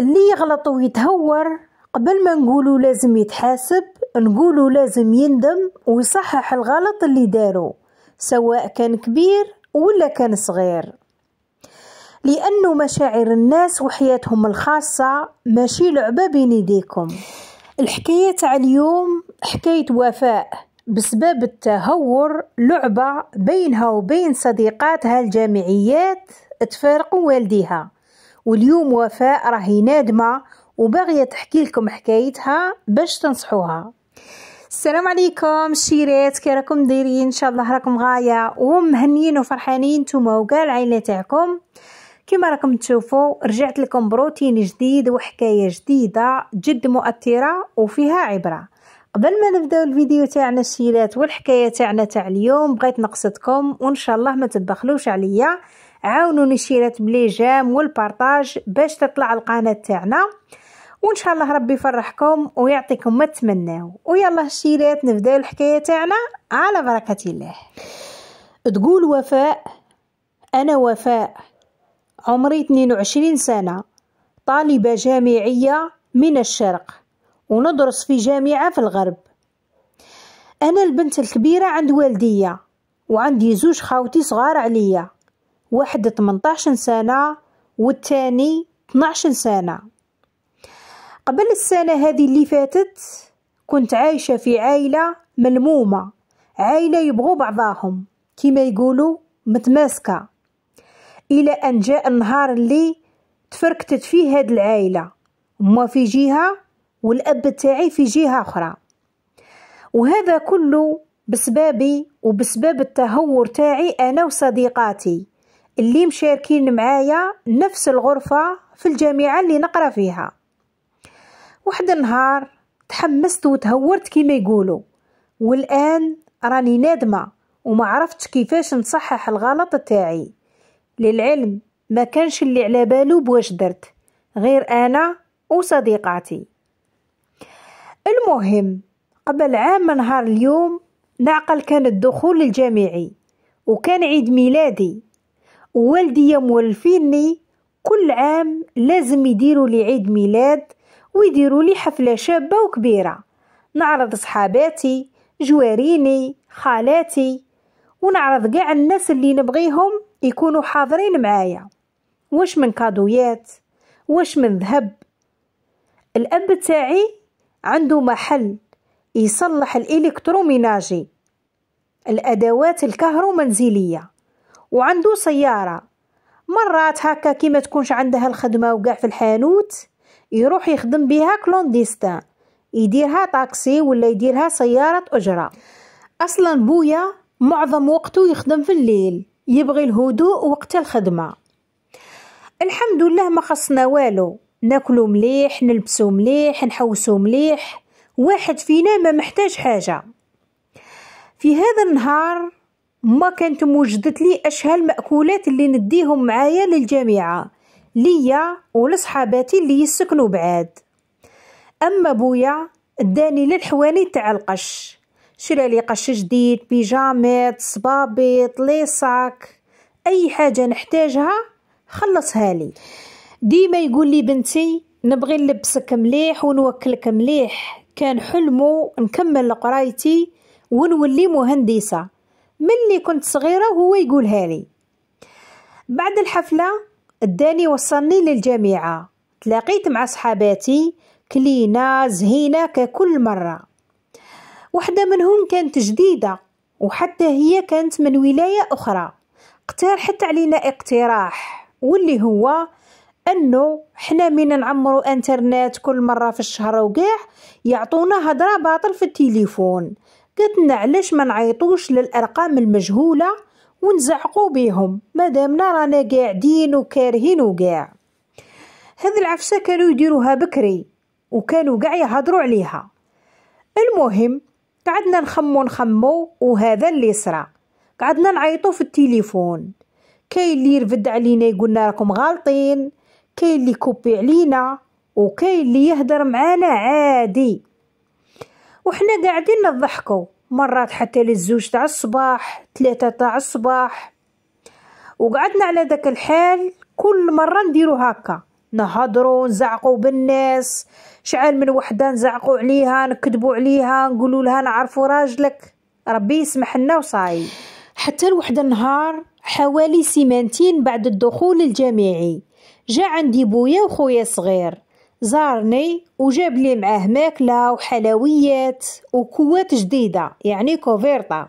اللي يغلط ويتهور قبل ما نقولو لازم يتحاسب نقولو لازم يندم ويصحح الغلط اللي دارو سواء كان كبير ولا كان صغير لأن مشاعر الناس وحياتهم الخاصة ماشي لعبة بين يديكم الحكاية تاع اليوم حكاية وفاء بسبب التهور لعبة بينها وبين صديقاتها الجامعيات تفارق والديها واليوم وفاء راهي نادمة وباغية تحكي لكم حكايتها باش تنصحوها السلام عليكم شيرات كي راكم دايرين ان شاء الله راكم غايه ومهنيين وفرحانين نتوما وكاع العائله تاعكم كما راكم تشوفوا رجعت لكم بروتين جديد وحكايه جديده جد مؤثره وفيها عبره قبل ما نبداو الفيديو تاعنا الشيلات والحكايه تاعنا تاع اليوم بغيت نقصدكم وان شاء الله ما تبخلوش عليا عاونوني الشيرات بلي جام والبارطاج باش تطلع القناه تاعنا وان شاء الله ربي يفرحكم ويعطيكم ما تمناو ويلا الشيرات نبدا الحكايه تاعنا على بركه الله تقول وفاء انا وفاء عمري 22 سنه طالبه جامعيه من الشرق وندرس في جامعه في الغرب انا البنت الكبيره عند والديا وعندي زوج خاوتي صغار عليا واحد 18 سنة والتاني 12 سنة قبل السنة هذه اللي فاتت كنت عايشة في عائلة ملمومة عائلة يبغوا بعضاهم كما يقولوا متماسكة إلى أن جاء النهار اللي تفركتت فيه هاد العائلة ما في جهة والأب تاعي في جهة أخرى وهذا كله بسببي وبسبب التهور تاعي أنا وصديقاتي اللي مشاركين معايا نفس الغرفة في الجامعة اللي نقرا فيها واحد النهار تحمست وتهورت كيما يقولوا والآن راني نادمة وما عرفتش كيفاش نصحح الغلط تاعي للعلم ما كانش اللي على بالو بواش درت غير أنا وصديقاتي المهم قبل عام من نهار اليوم نعقل كان الدخول الجامعي وكان عيد ميلادي والدي مولفيني كل عام لازم يديروا لي عيد ميلاد ويديروا لي حفلة شابة وكبيرة نعرض صحاباتي جواريني خالاتي ونعرض كاع الناس اللي نبغيهم يكونوا حاضرين معايا واش من كادويات واش من ذهب الاب تاعي عنده محل يصلح الالكتروميناجي الادوات الكهرومنزليه وعنده سيارة مرات هكا كي ما تكونش عندها الخدمة وقع في الحانوت يروح يخدم بها كلونديستان يديرها طاكسي ولا يديرها سيارة أجرة أصلا بويا معظم وقته يخدم في الليل يبغي الهدوء وقت الخدمة الحمد لله ما خصنا والو ناكلو مليح نلبسو مليح نحوسو مليح واحد فينا ما محتاج حاجة في هذا النهار ما كانت موجدت لي أشهى المأكولات اللي نديهم معايا للجامعة ليا ولصحاباتي اللي يسكنوا بعاد أما بويا داني للحواني تاع القش شرا لي قش جديد بيجامات صبابيط ليصاك أي حاجة نحتاجها خلصها لي ديما يقول لي بنتي نبغي نلبسك مليح ونوكلك مليح كان حلمو نكمل قرايتي ونولي مهندسه ملي كنت صغيرة وهو يقولها لي بعد الحفلة الداني وصلني للجامعة تلاقيت مع صحاباتي كلينا زهينا ككل مرة وحدة منهم كانت جديدة وحتى هي كانت من ولاية أخرى اقترحت علينا اقتراح واللي هو انه حنا من نعمرو انترنت كل مره في الشهر وقاع يعطونا هدرة باطل في التليفون قلت لنا علاش ما نعيطوش للارقام المجهوله ونزعقوا بهم مادامنا رانا قاعدين وكارهين وكاع هذه العفسه كانوا يديروها بكري وكانوا قاع يهضروا عليها المهم قعدنا نخمو نخمو وهذا اللي صرا قعدنا نعيطو في التليفون كاين اللي يرفد علينا يقولنا راكم غالطين كاين اللي كوبي علينا وكاين اللي يهدر معانا عادي وحنا قاعدين نضحكوا مرات حتى للزوج تاع الصباح ثلاثة تاع الصباح وقعدنا على داك الحال كل مرة نديرو هكا نهضروا نزعقوا بالناس شعال من وحدة نزعقوا عليها نكذبوا عليها نقولوا لها نعرفوا راجلك ربي يسمح لنا وصاي حتى لواحد النهار حوالي سيمانتين بعد الدخول الجامعي جا عندي بويا وخويا صغير زارني وجاب لي معاه ماكلة وحلويات وكوات جديدة يعني كوفيرطة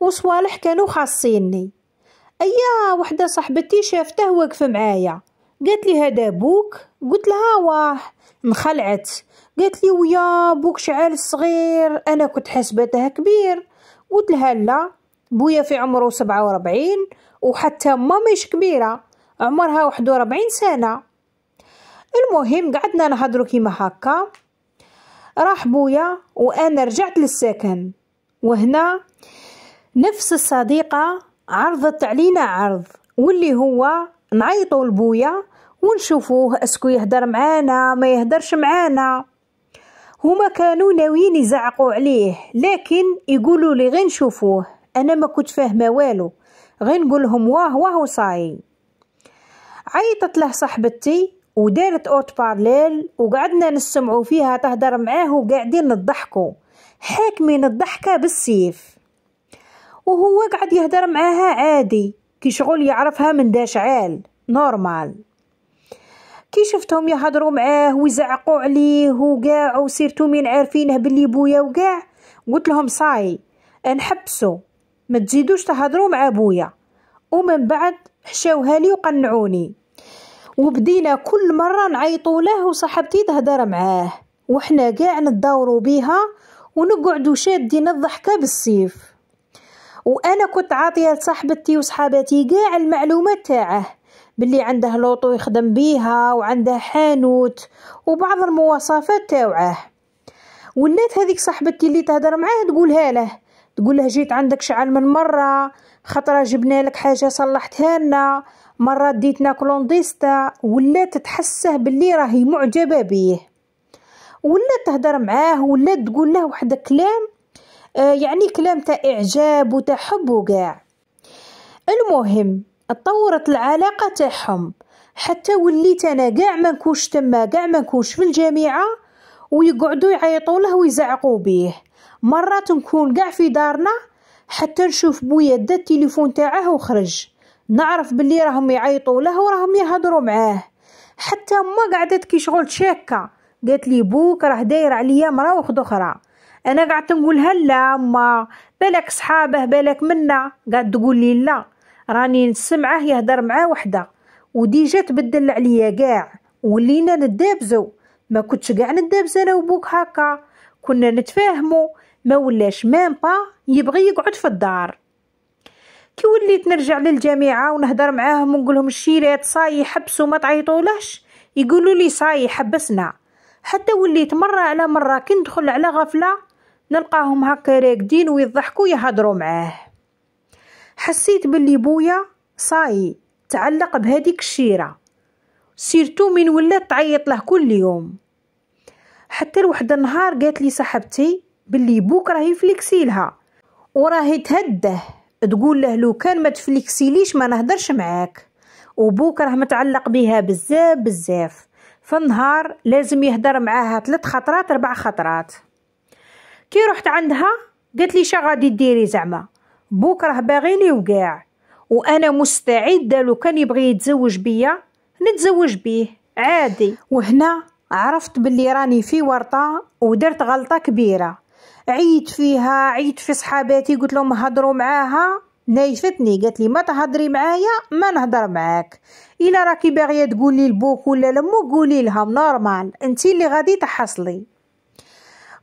وصوالح كانوا خاصيني أيا وحدة صاحبتي شافته واقف معايا قالت لي هذا بوك قلت لها واه انخلعت قالت لي ويا بوك شعال صغير انا كنت حسبتها كبير قلت لها لا بويا في عمره سبعة وربعين وحتى ماما مش كبيرة عمرها واحد وربعين سنة المهم قعدنا نهضروا كيما هكا راح بويا وانا رجعت للسكن وهنا نفس الصديقه عرضت علينا عرض واللي هو نعيطوا لبويا ونشوفوه اسكو يهدر معانا ما يهدرش معانا هما كانوا ناويين يزعقوا عليه لكن يقولوا لي غير نشوفوه انا ما كنت فاهمه والو غير نقول لهم واه واه وصاي عيطت له صاحبتي ودارت اوت بارليل وقعدنا نسمعو فيها تهدر معاه وقاعدين نضحكو حاكمين الضحكة بالسيف وهو قعد يهدر معاها عادي كي شغل يعرفها من داش عال نورمال كي شفتهم يهدروا معاه ويزعقوا عليه وقاع وسيرتو مين عارفينه بلي بويا وقاع قلت لهم صاي نحبسو ما تزيدوش تهدروا مع بويا ومن بعد حشاوها لي وقنعوني وبدينا كل مرة نعيطو له وصاحبتي تهدر معاه وحنا كاع نداورو بيها ونقعدو شادين الضحكة بالسيف وانا كنت عاطيه لصاحبتي وصحابتي كاع المعلومات تاعه باللي عنده لوطو يخدم بيها وعنده حانوت وبعض المواصفات تاوعه والنات هذيك صاحبتي اللي تهدر معاه تقولها له تقول له جيت عندك شعل من مره خطره جبنا لك حاجه صلحتها لنا مرات ديتنا كلونديستا ولات تحسه باللي راهي معجبه بيه ولا تهدر معاه ولا تقول له واحد كلام آه، يعني كلام تاع اعجاب وتاع حب وكاع المهم تطورت العلاقه تاعهم حتى وليت انا كاع ما نكونش تما كاع ما نكونش في الجامعه ويقعدوا يعيطوا له ويزعقوا بيه مرات نكون كاع في دارنا حتى نشوف بويا دا التليفون تاعه وخرج نعرف باللي راهم يعيطوا له وراهم يهضروا معاه حتى ما قعدت كي شغل شاكة قالت لي بوك راه داير عليا واخد اخرى انا قعدت نقولها لا ما بالك صحابه بالك منا قعدت تقول لي لا راني نسمعه يهضر معاه وحده وديجا تبدل عليا كاع ولينا ندابزو ما كنتش كاع ندابز انا وبوك هكا كنا نتفاهمو ما ولاش مام با يبغي يقعد في الدار كي وليت نرجع للجامعه ونهضر معاهم ونقول لهم الشيرات صاي حبسوا ما تعيطولهش يقولوا لي صاي حبسنا حتى وليت مره على مره كي ندخل على غفله نلقاهم هكا راقدين ويضحكوا يهضروا معاه حسيت بلي بويا صاي تعلق بهذيك الشيره سيرتو من ولات تعيط له كل يوم حتى لواحد النهار قالت لي صاحبتي بلي بوك راهي فليكسيلها وراهي تهده تقول له لو كان ما تفليكسيليش ما نهدرش معاك وبوك راه متعلق بها بزاف بزاف فالنهار لازم يهدر معاها ثلاث خطرات اربع خطرات كي رحت عندها قالت لي غادي ديري زعما بوك راه باغيني وقاع وانا مستعده لو كان يبغي يتزوج بيا نتزوج بيه عادي وهنا عرفت بلي راني في ورطه ودرت غلطه كبيره عيت فيها عيت في صحاباتي قلت لهم هضروا معاها نايفتني قالت لي ما تهضري معايا ما نهضر معاك الا راكي باغيه تقولي لبوك ولا لمو قولي لهم نورمال انت اللي غادي تحصلي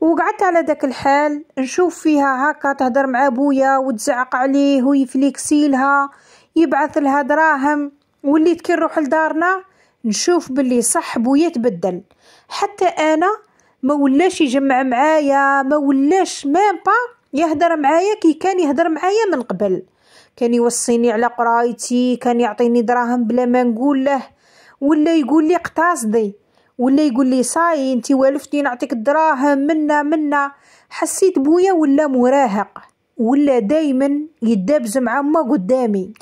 وقعدت على داك الحال نشوف فيها هكا تهضر مع بويا وتزعق عليه ويفليكسيلها يبعث لها دراهم وليت كي نروح لدارنا نشوف باللي صح بويا تبدل حتى انا ما ولاش يجمع معايا ما ولاش مام با يهدر معايا كي كان يهدر معايا من قبل كان يوصيني على قرايتي كان يعطيني دراهم بلا ما نقول له ولا يقول لي اقتصدي ولا يقول لي صاي انت والفتي نعطيك الدراهم منا منا حسيت بويا ولا مراهق ولا دايما يدابز مع ما قدامي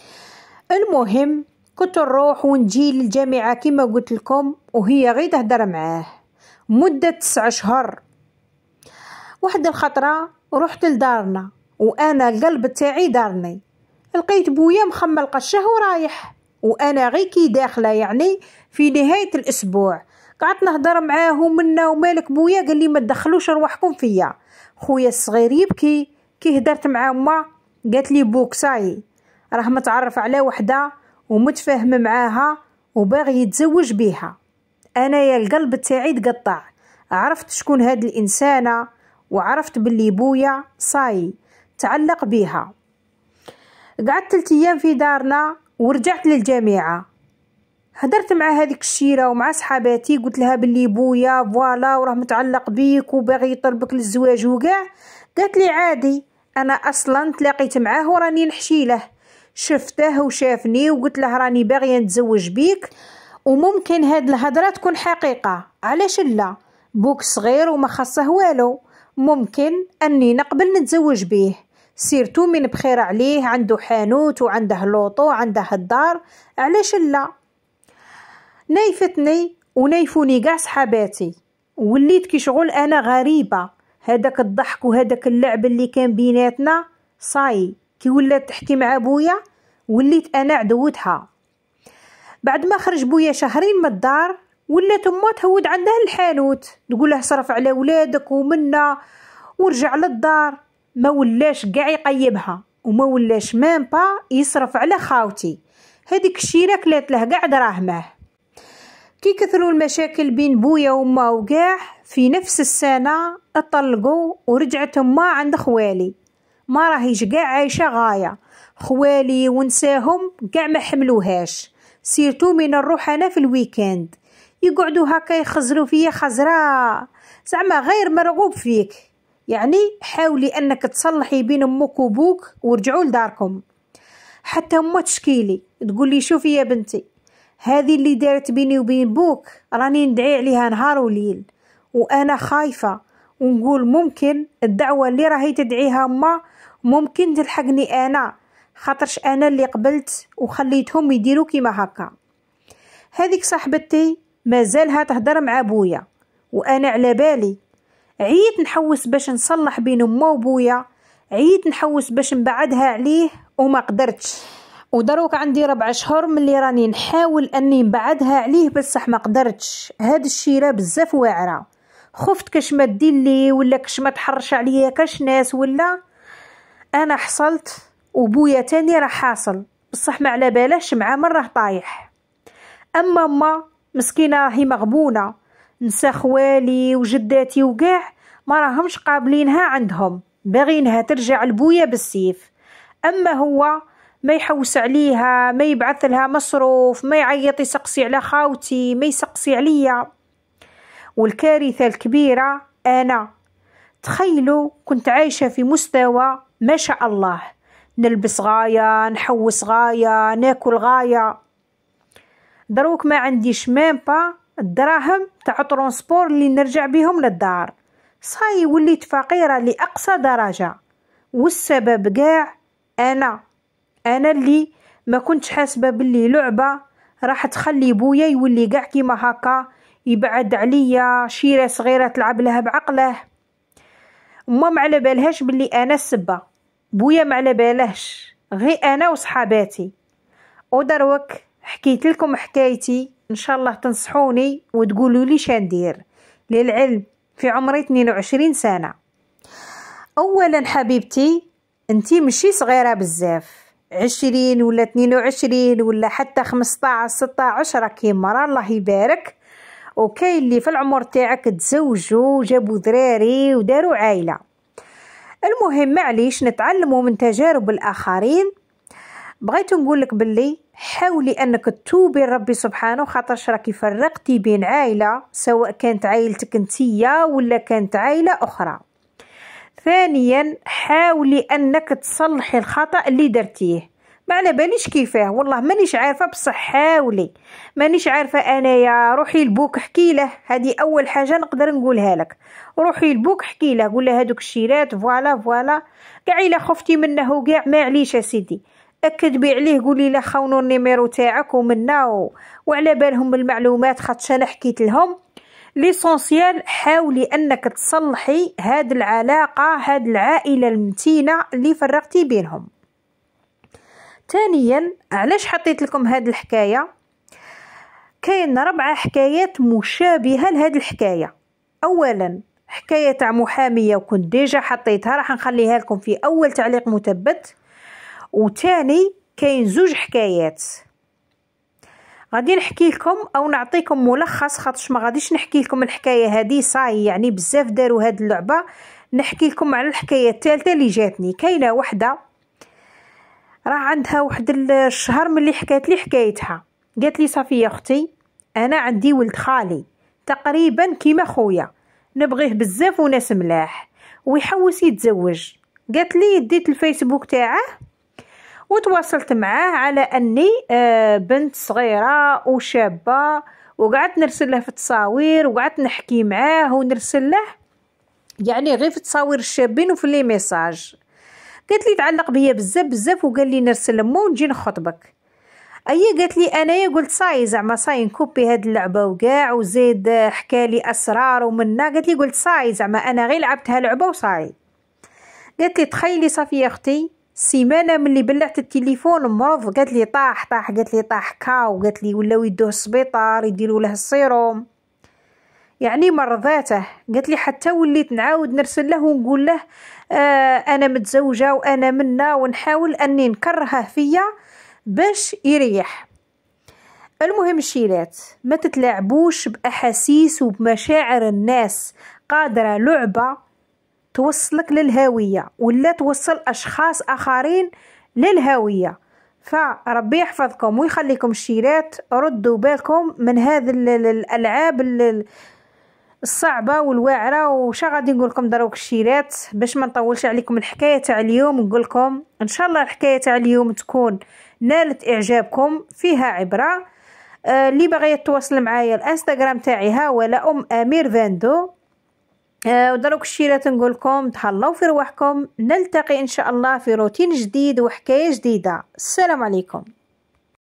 المهم كنت نروح ونجي للجامعة كما قلت لكم وهي غير تهدر معاه مدة تسع شهور واحد الخطرة رحت لدارنا وانا القلب تاعي دارني لقيت بويا مخمل قشه ورايح وانا غي كي داخله يعني في نهايه الاسبوع قعدت نهضر معاه ومنا ومالك بويا قال لي ما تدخلوش روحكم فيا خويا الصغير يبكي كي هدرت مع ما قالت لي بوك ساي راه متعرف على وحده ومتفاهم معاها وباغي يتزوج بيها انايا القلب تاعي تقطع عرفت شكون هاد الانسانه وعرفت بلي بويا صاي تعلق بيها قعدت ثلاث ايام في دارنا ورجعت للجامعه هدرت مع هذيك الشيره ومع صحاباتي قلت لها بلي بويا فوالا وراه متعلق بيك وباغي يطلبك للزواج وكاع قالت لي عادي انا اصلا تلاقيت معاه وراني نحشي له شفته وشافني وقلت له راني باغيه نتزوج بيك وممكن هاد الهضرة تكون حقيقة علاش لا بوك صغير وما خاصه والو ممكن اني نقبل نتزوج بيه سيرتو من بخير عليه عنده حانوت وعنده لوطو وعنده الدار علاش لا نايفتني ونايفوني كاع صحاباتي وليت كي شغل انا غريبه هذاك الضحك وهذاك اللعب اللي كان بيناتنا صاي كي ولات تحكي مع بويا وليت انا عدوتها بعد ما خرج بويا شهرين من الدار ولات امه تهود عندها الحانوت تقوله صرف على ولادك ومنا ورجع للدار ما ولاش كاع يقيبها وما ولاش مام با يصرف على خاوتي هذيك الشيره كلات له كاع دراهمه كي كثروا المشاكل بين بويا وما وكاع في نفس السنه اتطلقوا ورجعت امه عند خوالي ما راهيش كاع عايشه غايه خوالي ونساهم كاع ما حملوهاش سيرتو من نروح انا في الويكاند يقعدوا هكا يخزروا فيا خزراء زعما غير مرغوب فيك يعني حاولي انك تصلحي بين امك وبوك ورجعوا لداركم حتى ما تشكيلي تقولي شوفي يا بنتي هذه اللي دارت بيني وبين بوك راني ندعي عليها نهار وليل وانا خايفه ونقول ممكن الدعوه اللي راهي تدعيها ما ممكن تلحقني انا خاطرش انا اللي قبلت وخليتهم يديروا كيما هكا هذيك صاحبتي مازالها تهضر مع بويا وانا على بالي عييت نحوس باش نصلح بين امه وبويا عييت نحوس باش نبعدها عليه وما قدرتش ودروك عندي ربع شهور ملي راني نحاول اني نبعدها عليه بصح ما قدرتش هاد الشيره بزاف واعره خفت كاش ما لي ولا كاش ما تحرش عليا كاش ناس ولا انا حصلت وبويا تاني راه حاصل بصح ما على بالاش مع من راه طايح اما ما مسكينه هي مغبونه نسى خوالي وجداتي وكاع ما راهمش قابلينها عندهم باغينها ترجع لبويا بالسيف اما هو ما يحوس عليها ما يبعث لها مصروف ما يعيط يسقسي على خاوتي ما يسقسي عليا والكارثه الكبيره انا تخيلوا كنت عايشه في مستوى ما شاء الله نلبس غاية نحوس غاية ناكل غاية دروك ما عنديش ميم با الدراهم تاع ترونسبور اللي نرجع بهم للدار صاي وليت فقيرة لأقصى درجة والسبب كاع أنا أنا اللي ما كنتش حاسبة باللي لعبة راح تخلي بويا يولي كاع كيما هكا يبعد عليا شيرة صغيرة تلعب لها بعقله وما على بالهاش بلي أنا السبة بويا ما على بالهش غير انا وصحاباتي ودروك حكيت لكم حكايتي ان شاء الله تنصحوني وتقولوا لي شندير للعلم في عمري 22 سنه اولا حبيبتي انتي مشي صغيره بزاف عشرين ولا اثنين وعشرين ولا حتى خمسطاعش عشرة راكي مرا الله يبارك وكاين اللي في العمر تاعك تزوجوا وجابوا دراري وداروا عائله المهم معليش نتعلموا من تجارب الآخرين بغيت نقول لك باللي حاولي انك توبي لربي سبحانه خاطرش راكي فرقتي بين عائله سواء كانت عائلتك انتيا ولا كانت عائله اخرى ثانيا حاولي انك تصلحي الخطا اللي درتيه ما على بانيش كيفاه والله مانيش عارفه بصح حاولي مانيش عارفه انايا روحي لبوك احكي له هذه اول حاجه نقدر نقولها لك روحي لبوك احكي له قول له هذوك الشيرات فوالا فوالا كاع الا خفتي منه كاع معليش اسيدي اكدبي عليه قولي له خاونوا النيميرو تاعك ومنا وعلى بالهم المعلومات خاطش انا حكيت لهم ليسونسيال حاولي انك تصلحي هاد العلاقه هاد العائله المتينه اللي فرقتي بينهم ثانيا علاش حطيت لكم هاد الحكايه كاين ربع حكايات مشابهه لهاد الحكايه اولا حكايه تاع محاميه وكنت ديجا حطيتها راح نخليها لكم في اول تعليق مثبت وثاني كاين زوج حكايات غادي نحكي لكم او نعطيكم ملخص خاطرش ما غاديش نحكي لكم الحكايه هذه صاي يعني بزاف داروا هاد اللعبه نحكي لكم على الحكايه الثالثه اللي جاتني كاينه وحده راه عندها واحد الشهر ملي حكات لي حكايتها قالت لي يا اختي انا عندي ولد خالي تقريبا كيما خويا نبغيه بزاف وناس ملاح ويحوس يتزوج قالت لي ديت الفيسبوك تاعه وتواصلت معاه على اني آه، بنت صغيره وشابه وقعدت نرسل له في التصاوير وقعدت نحكي معاه ونرسل له يعني غير في التصاوير الشابين وفي لي ميساج قالت لي تعلق بيا بزاف بزاف وقال لي نرسل لمو ونجي نخطبك اي قالت لي انايا قلت صاي زعما صاي نكوبي هاد اللعبه وكاع وزيد حكالي اسرار ومنا قالت لي قلت صاي زعما انا غير لعبت هاللعبه وصاي قالت لي تخيلي صافي يا اختي سيمانه ملي بلعت التليفون مرض قالت لي طاح طاح قالت لي طاح كاو قالت لي ولاو يدوه السبيطار يديروا له السيروم يعني مرضاته قالت لي حتى وليت نعاود نرسل له ونقول له آه انا متزوجه وانا منا ونحاول اني نكرهه فيا باش يريح المهم الشيلات ما تتلاعبوش باحاسيس وبمشاعر الناس قادره لعبه توصلك للهويه ولا توصل اشخاص اخرين للهويه فربي يحفظكم ويخليكم الشيلات ردوا بالكم من هذه الالعاب الصعبه والواعره وش غادي نقول لكم دروك الشيرات باش ما نطولش عليكم الحكايه تاع اليوم نقول لكم ان شاء الله الحكايه تاع اليوم تكون نالت اعجابكم فيها عبره آه، اللي آه باغي يتواصل معايا الانستغرام تاعي ها ولا ام امير فاندو آه ودروك الشيرات نقول لكم تهلاو في رواحكم نلتقي ان شاء الله في روتين جديد وحكايه جديده السلام عليكم